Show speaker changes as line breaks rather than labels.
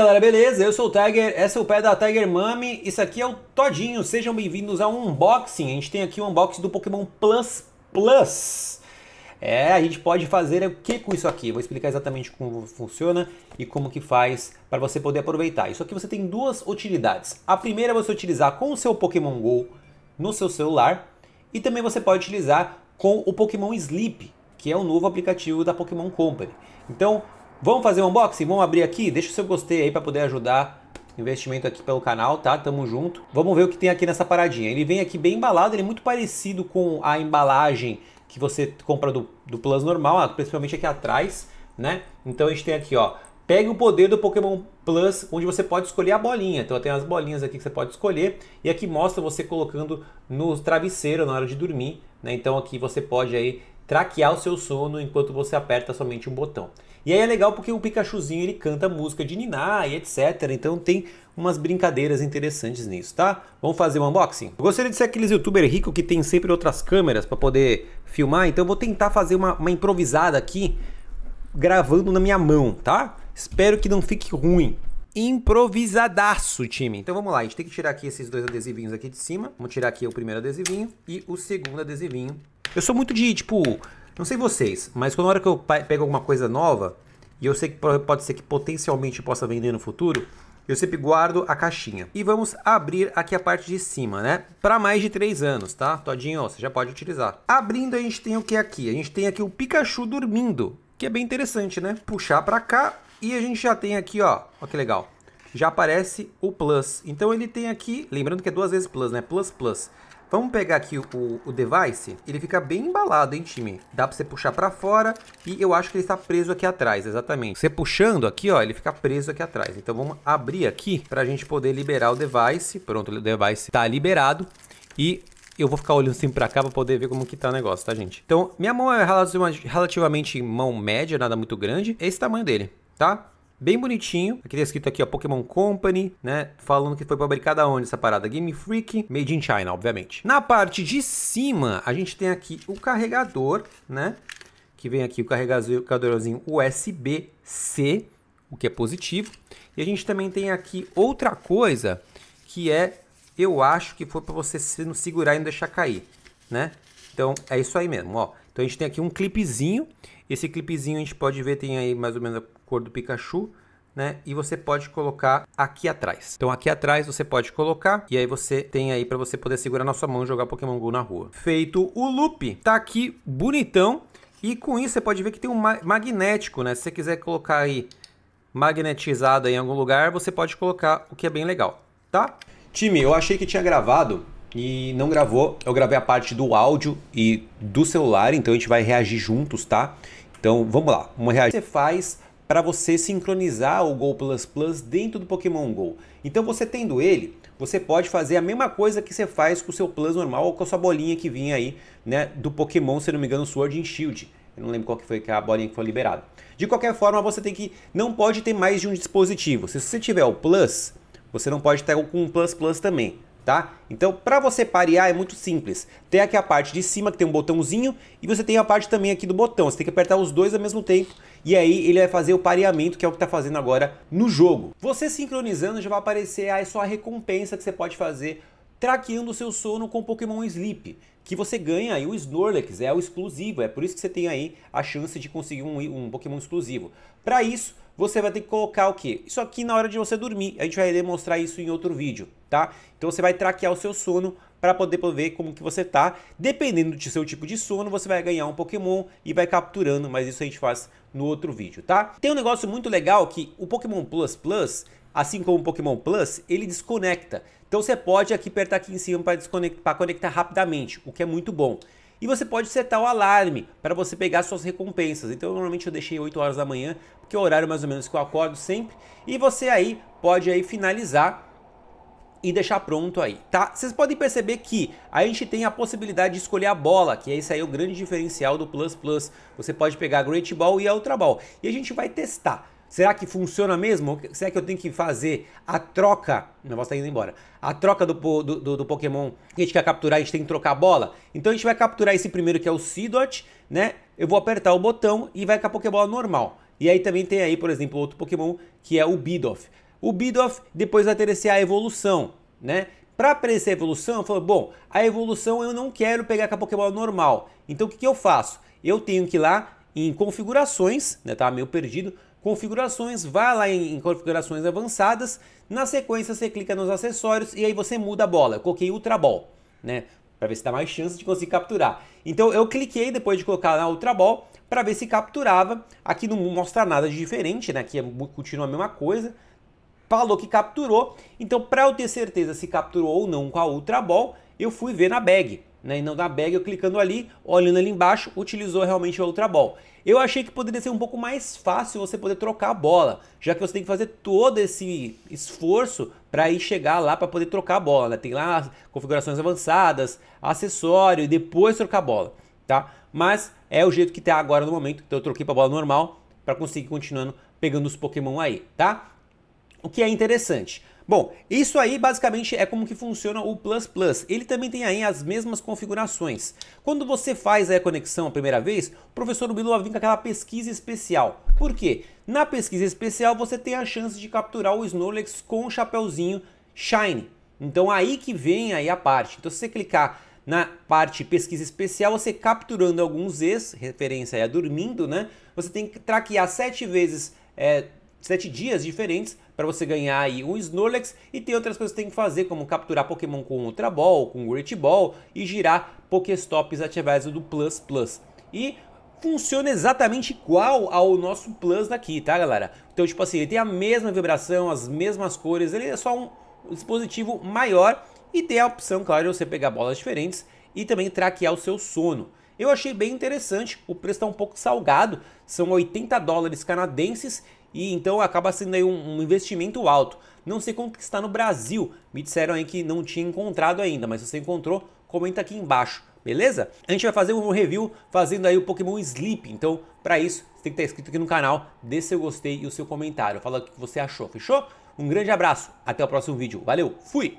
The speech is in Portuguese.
galera, beleza? Eu sou o Tiger, esse é o pé da Tiger Mami, isso aqui é o Todinho, sejam bem-vindos a um unboxing. A gente tem aqui o um unboxing do Pokémon Plus Plus. É, a gente pode fazer o que com isso aqui? Vou explicar exatamente como funciona e como que faz para você poder aproveitar. Isso aqui você tem duas utilidades. A primeira é você utilizar com o seu Pokémon GO no seu celular e também você pode utilizar com o Pokémon Sleep, que é o novo aplicativo da Pokémon Company. Então, Vamos fazer um unboxing? Vamos abrir aqui? Deixa o seu gostei aí para poder ajudar investimento aqui pelo canal, tá? Tamo junto. Vamos ver o que tem aqui nessa paradinha. Ele vem aqui bem embalado, ele é muito parecido com a embalagem que você compra do, do Plus normal, ah, principalmente aqui atrás, né? Então a gente tem aqui, ó, pegue o poder do Pokémon Plus, onde você pode escolher a bolinha. Então tem as bolinhas aqui que você pode escolher e aqui mostra você colocando no travesseiro na hora de dormir, né? Então aqui você pode aí traquear o seu sono enquanto você aperta somente um botão. E aí é legal porque o Pikachuzinho ele canta música de Niná e etc. Então tem umas brincadeiras interessantes nisso, tá? Vamos fazer um unboxing? Eu gostaria de ser aqueles youtuber rico que tem sempre outras câmeras para poder filmar, então eu vou tentar fazer uma, uma improvisada aqui gravando na minha mão, tá? Espero que não fique ruim improvisadaço, time. Então vamos lá, a gente tem que tirar aqui esses dois adesivinhos aqui de cima. Vamos tirar aqui o primeiro adesivinho e o segundo adesivinho. Eu sou muito de, tipo, não sei vocês, mas quando a hora que eu pego alguma coisa nova, e eu sei que pode ser que potencialmente possa vender no futuro, eu sempre guardo a caixinha. E vamos abrir aqui a parte de cima, né? Para mais de 3 anos, tá? Todinho, você já pode utilizar. Abrindo, a gente tem o que aqui? A gente tem aqui o Pikachu dormindo, que é bem interessante, né? Puxar para cá e a gente já tem aqui, ó, ó que legal. Já aparece o Plus. Então ele tem aqui, lembrando que é duas vezes Plus, né? Plus, Plus. Vamos pegar aqui o, o, device. Ele fica bem embalado, hein, time? Dá pra você puxar pra fora e eu acho que ele está preso aqui atrás, exatamente. Você puxando aqui, ó, ele fica preso aqui atrás. Então vamos abrir aqui pra gente poder liberar o device. Pronto, o device tá liberado. E eu vou ficar olhando assim pra cá pra poder ver como que tá o negócio, tá, gente? Então, minha mão é relativamente mão média, nada muito grande. É esse tamanho dele, tá? bem bonitinho. Aqui tá escrito aqui, ó, Pokémon Company, né? Falando que foi fabricada onde essa parada? Game Freak, made in China, obviamente. Na parte de cima, a gente tem aqui o carregador, né? Que vem aqui o carregadorzinho USB-C, o que é positivo. E a gente também tem aqui outra coisa que é, eu acho que foi para você segurar e não deixar cair, né? Então é isso aí mesmo, ó. Então a gente tem aqui um clipezinho. Esse clipezinho a gente pode ver, tem aí mais ou menos a cor do Pikachu. Né? E você pode colocar aqui atrás. Então aqui atrás você pode colocar e aí você tem aí para você poder segurar na sua mão e jogar Pokémon Go na rua. Feito o loop, tá aqui bonitão. E com isso você pode ver que tem um ma magnético, né? Se você quiser colocar aí magnetizado aí em algum lugar, você pode colocar, o que é bem legal, tá? Time, eu achei que tinha gravado e não gravou. Eu gravei a parte do áudio e do celular, então a gente vai reagir juntos, tá? Então vamos lá, uma reagir. Você faz para você sincronizar o Go Plus Plus dentro do Pokémon Go. Então você tendo ele, você pode fazer a mesma coisa que você faz com o seu Plus normal ou com a sua bolinha que vinha aí, né, do Pokémon, se não me engano, Sword and Shield. Eu não lembro qual que foi a bolinha que foi liberada. De qualquer forma, você tem que não pode ter mais de um dispositivo. Se você tiver o Plus, você não pode estar com o Plus Plus também tá? Então, para você parear é muito simples. Tem aqui a parte de cima que tem um botãozinho e você tem a parte também aqui do botão. Você tem que apertar os dois ao mesmo tempo e aí ele vai fazer o pareamento, que é o que está fazendo agora no jogo. Você sincronizando já vai aparecer aí sua recompensa que você pode fazer traqueando o seu sono com Pokémon Sleep, que você ganha aí o Snorlax, é o exclusivo, é por isso que você tem aí a chance de conseguir um, um Pokémon exclusivo. Para isso, você vai ter que colocar o quê? Isso aqui na hora de você dormir. A gente vai demonstrar isso em outro vídeo, tá? Então você vai traquear o seu sono para poder ver como que você tá. Dependendo do seu tipo de sono, você vai ganhar um Pokémon e vai capturando, mas isso a gente faz no outro vídeo, tá? Tem um negócio muito legal que o Pokémon Plus Plus, assim como o Pokémon Plus, ele desconecta. Então você pode aqui apertar aqui em cima para desconectar, para conectar rapidamente, o que é muito bom. E você pode setar o alarme para você pegar suas recompensas. Então, normalmente eu deixei 8 horas da manhã, porque é o horário mais ou menos que eu acordo sempre. E você aí pode aí finalizar e deixar pronto aí, tá? Vocês podem perceber que a gente tem a possibilidade de escolher a bola, que é isso aí o grande diferencial do Plus Plus. Você pode pegar a Great Ball e a Ultra Ball. E a gente vai testar. Será que funciona mesmo? Será que eu tenho que fazer a troca? O negócio tá indo embora. A troca do, do, do, do Pokémon que a gente quer capturar, a gente tem que trocar a bola. Então a gente vai capturar esse primeiro que é o Seedot, né? Eu vou apertar o botão e vai com a Pokébola normal. E aí também tem aí, por exemplo, outro Pokémon que é o Bidoff. O Bidoff depois vai ter a evolução, né? Para aparecer a evolução, eu falo, bom, a evolução eu não quero pegar com a Pokébola normal. Então o que, que eu faço? Eu tenho que ir lá em configurações, né? Tá meio perdido configurações, vá lá em, em, configurações avançadas, na sequência você clica nos acessórios e aí você muda a bola. Eu coloquei Ultra Ball, né? Para ver se dá mais chance de conseguir capturar. Então eu cliquei depois de colocar na Ultra Ball para ver se capturava. Aqui não mostra nada de diferente, né? Aqui é, continua a mesma coisa. Falou que capturou. Então para eu ter certeza se capturou ou não com a Ultra Ball, eu fui ver na bag né, e não da bag, eu clicando ali, olhando ali embaixo, utilizou realmente a outra ball. Eu achei que poderia ser um pouco mais fácil você poder trocar a bola, já que você tem que fazer todo esse esforço para ir chegar lá para poder trocar a bola. Né? Tem lá configurações avançadas, acessório e depois trocar a bola, tá? Mas é o jeito que está agora no momento, então eu troquei para bola normal para conseguir continuando pegando os Pokémon aí, tá? O que é interessante. Bom, isso aí basicamente é como que funciona o Plus Plus. Ele também tem aí as mesmas configurações. Quando você faz a conexão a primeira vez, o professor Bilova vem com aquela pesquisa especial. Por quê? Na pesquisa especial você tem a chance de capturar o Snorlax com o chapéuzinho Shine. Então aí que vem aí a parte. Então se você clicar na parte pesquisa especial, você capturando alguns ex referência aí a dormindo, né? Você tem que traquear sete vezes é, sete dias diferentes para você ganhar aí um Snorlax e tem outras coisas que tem que fazer, como capturar Pokémon com Ultra Ball, com Great Ball e girar Pokéstops através do Plus Plus. E funciona exatamente igual ao nosso Plus daqui, tá galera? Então tipo assim, ele tem a mesma vibração, as mesmas cores, ele é só um dispositivo maior e tem a opção, claro, de você pegar bolas diferentes e também traquear o seu sono. Eu achei bem interessante, o preço está um pouco salgado, são 80 dólares canadenses e então acaba sendo aí um, um, investimento alto. Não sei quanto que está no Brasil, me disseram aí que não tinha encontrado ainda, mas se você encontrou, comenta aqui embaixo, beleza? A gente vai fazer um review fazendo aí o Pokémon Sleep, então para isso você tem que estar tá inscrito aqui no canal, dê seu gostei e o seu comentário, fala o que você achou, fechou? Um grande abraço, até o próximo vídeo, valeu, fui!